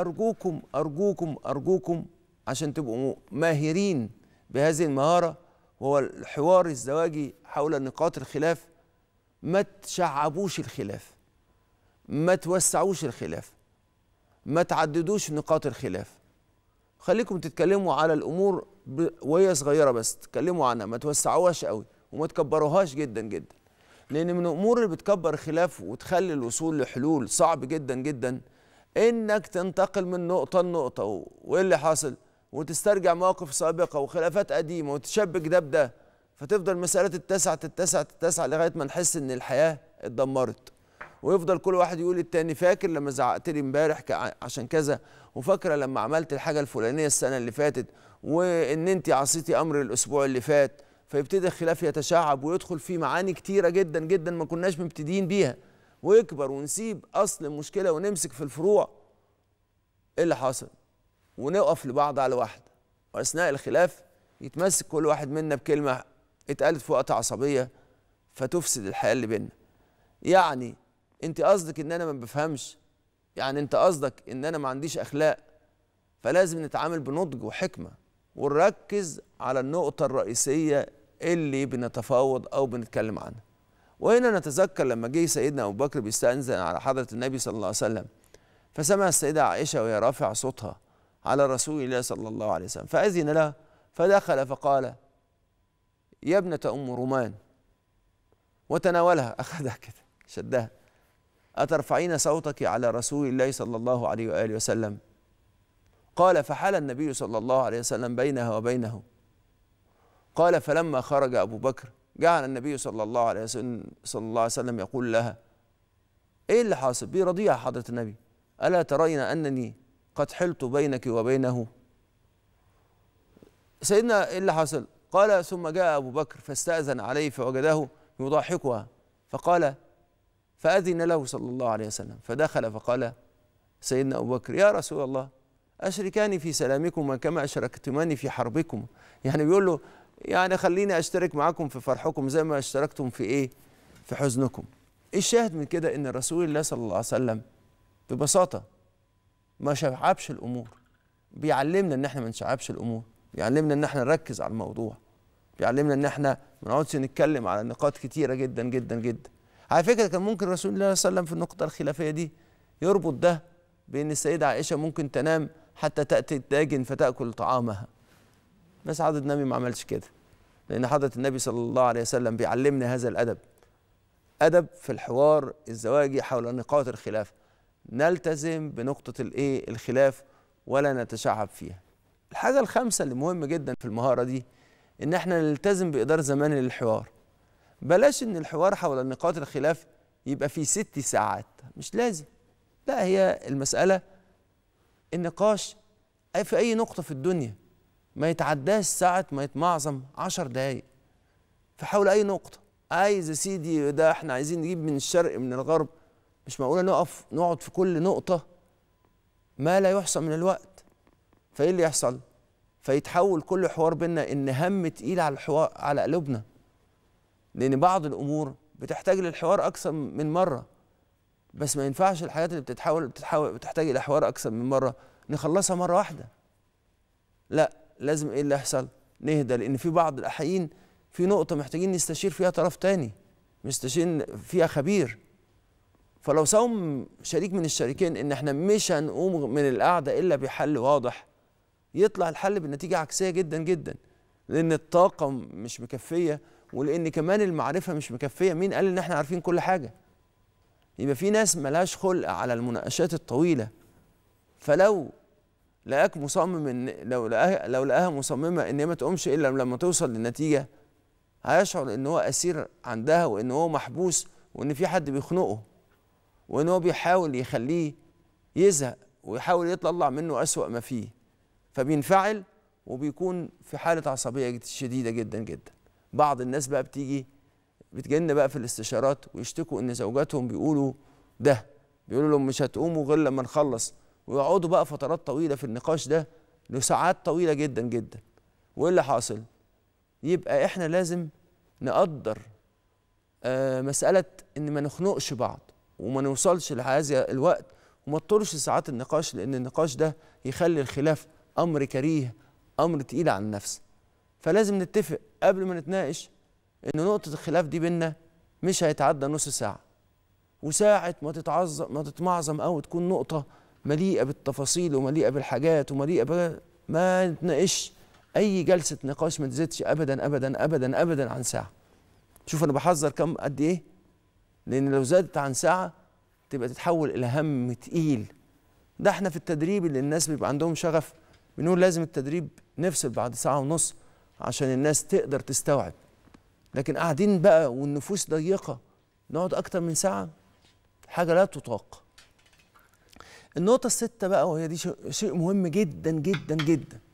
أرجوكم أرجوكم أرجوكم عشان تبقوا ماهرين بهذه المهارة وهو الحوار الزواجي حول نقاط الخلاف ما تشعبوش الخلاف ما توسعوش الخلاف ما تعددوش نقاط الخلاف خليكم تتكلموا على الامور ب... وهي صغيره بس تتكلموا عنها ما توسعوهاش قوي وما تكبروهاش جدا جدا لان من الامور اللي بتكبر خلاف وتخلي الوصول لحلول صعب جدا جدا انك تنتقل من نقطه لنقطه وايه اللي حاصل وتسترجع مواقف سابقه وخلافات قديمه وتشبك ده بده فتفضل مسألة تتسع تتسع تتسع لغايه ما نحس ان الحياه اتدمرت ويفضل كل واحد يقول التاني فاكر لما زعقت لي امبارح عشان كذا وفاكره لما عملت الحاجه الفلانيه السنه اللي فاتت وان انت عصيتي امر الاسبوع اللي فات فيبتدي الخلاف يتشعب ويدخل فيه معاني كتيره جدا جدا ما كناش مبتدئين بيها ويكبر ونسيب اصل المشكله ونمسك في الفروع ايه اللي حصل ونقف لبعض على واحده واثناء الخلاف يتمسك كل واحد منا بكلمه اتقالت في وقت عصبيه فتفسد الحياه اللي بينا يعني انت قصدك ان انا ما بفهمش يعني انت قصدك ان انا ما عنديش اخلاق فلازم نتعامل بنضج وحكمه ونركز على النقطه الرئيسيه اللي بنتفاوض او بنتكلم عنها وهنا نتذكر لما جه سيدنا أبو بكر بيستأذن على حضرة النبي صلى الله عليه وسلم فسمع السيدة عائشة وهي رافعة صوتها على رسول الله صلى الله عليه وسلم فأذن لها فدخل فقال يا ابنة أم رومان وتناولها أخذها كده شدها أترفعين صوتك على رسول الله صلى الله عليه وآله وسلم قال فحال النبي صلى الله عليه وسلم بينها وبينه قال فلما خرج أبو بكر جعل النبي صلى الله عليه وسلم صلى الله عليه وسلم يقول لها ايه اللي حاصل بيه رضيع حضره النبي الا ترين انني قد حلت بينك وبينه سيدنا ايه اللي حصل قال ثم جاء ابو بكر فاستاذن عليه فوجده يضاحكها فقال فاذن له صلى الله عليه وسلم فدخل فقال سيدنا ابو بكر يا رسول الله اشركاني في سلامكما كما اشركتماني في حربكما يعني بيقول له يعني خليني اشترك معاكم في فرحكم زي ما اشتركتم في ايه في حزنكم إيه الشاهد من كده ان رسول الله صلى الله عليه وسلم ببساطه ما شعبش الامور بيعلمنا ان احنا ما نشعبش الامور بيعلمنا ان احنا نركز على الموضوع بيعلمنا ان احنا ما نقعدش نتكلم على نقاط كتيره جدا جدا جدا على فكره كان ممكن رسول الله صلى الله عليه وسلم في النقطه الخلافيه دي يربط ده بان السيده عائشه ممكن تنام حتى تاتي الداجن فتاكل طعامها بس حضره النبي ما عملش كده لان حضره النبي صلى الله عليه وسلم بيعلمنا هذا الادب ادب في الحوار الزواجي حول نقاط الخلاف نلتزم بنقطه الايه الخلاف ولا نتشعب فيها الحاجه الخامسه اللي مهمة جدا في المهاره دي ان احنا نلتزم باداره زمان للحوار بلاش ان الحوار حول نقاط الخلاف يبقى فيه ست ساعات مش لازم لا هي المساله النقاش في اي نقطه في الدنيا ما يتعداش ساعة ما يتمعظم 10 دقايق فحول أي نقطة عايز يا سيدي ده احنا عايزين نجيب من الشرق من الغرب مش معقولة نقف نقعد في كل نقطة ما لا يحصى من الوقت فإيه اللي يحصل؟ فيتحول كل حوار بينا إن هم تقيل على الحوار على قلوبنا لأن بعض الأمور بتحتاج للحوار أكثر من مرة بس ما ينفعش الحاجات اللي بتتحول بتتحول بتحتاج إلى حوار أكثر من مرة نخلصها مرة واحدة لا لازم ايه اللي يحصل نهدى لان في بعض الاحيان في نقطه محتاجين نستشير فيها طرف تاني مستشير فيها خبير فلو ساهم شريك من الشريكين ان احنا مش هنقوم من القعده الا بحل واضح يطلع الحل بنتيجه عكسيه جدا جدا لان الطاقه مش مكفيه ولان كمان المعرفه مش مكفيه مين قال ان احنا عارفين كل حاجه يبقى في ناس ملهاش خلق على المناقشات الطويله فلو لقاك مصمم ان لو لقاها لو لقاها مصممه ان هي ما تقومش الا لما توصل للنتيجه هيشعر ان هو اسير عندها وان هو محبوس وان في حد بيخنقه وان هو بيحاول يخليه يزهق ويحاول يطلع منه اسوا ما فيه فبينفعل وبيكون في حاله عصبيه شديده جدا جدا بعض الناس بقى بتيجي بتجن بقى في الاستشارات ويشتكوا ان زوجاتهم بيقولوا ده بيقولوا لهم مش هتقوموا غير لما نخلص ويقعدوا بقى فترات طويله في النقاش ده لساعات طويله جدا جدا وايه اللي حاصل يبقى احنا لازم نقدر آه مساله ان ما نخنقش بعض وما نوصلش لهذا الوقت وما تطولش ساعات النقاش لان النقاش ده يخلي الخلاف امر كريه امر تقيل على النفس فلازم نتفق قبل ما نتناقش ان نقطه الخلاف دي بينا مش هيتعدى نص ساعه وساعه ما تتعظم ما تتمعظم او تكون نقطه مليئه بالتفاصيل ومليئه بالحاجات ومليئه ب... ما نتناقش اي جلسه نقاش ما تزيدش ابدا ابدا ابدا ابدا عن ساعه شوف انا بحذر كم قد ايه لان لو زادت عن ساعه تبقى تتحول الى هم تقيل ده احنا في التدريب اللي الناس بيبقى عندهم شغف بنقول لازم التدريب نفصل بعد ساعه ونص عشان الناس تقدر تستوعب لكن قاعدين بقى والنفوس ضيقه نقعد اكتر من ساعه حاجه لا تطاق النقطة الستة بقى وهي دي شيء مهم جدا جدا جدا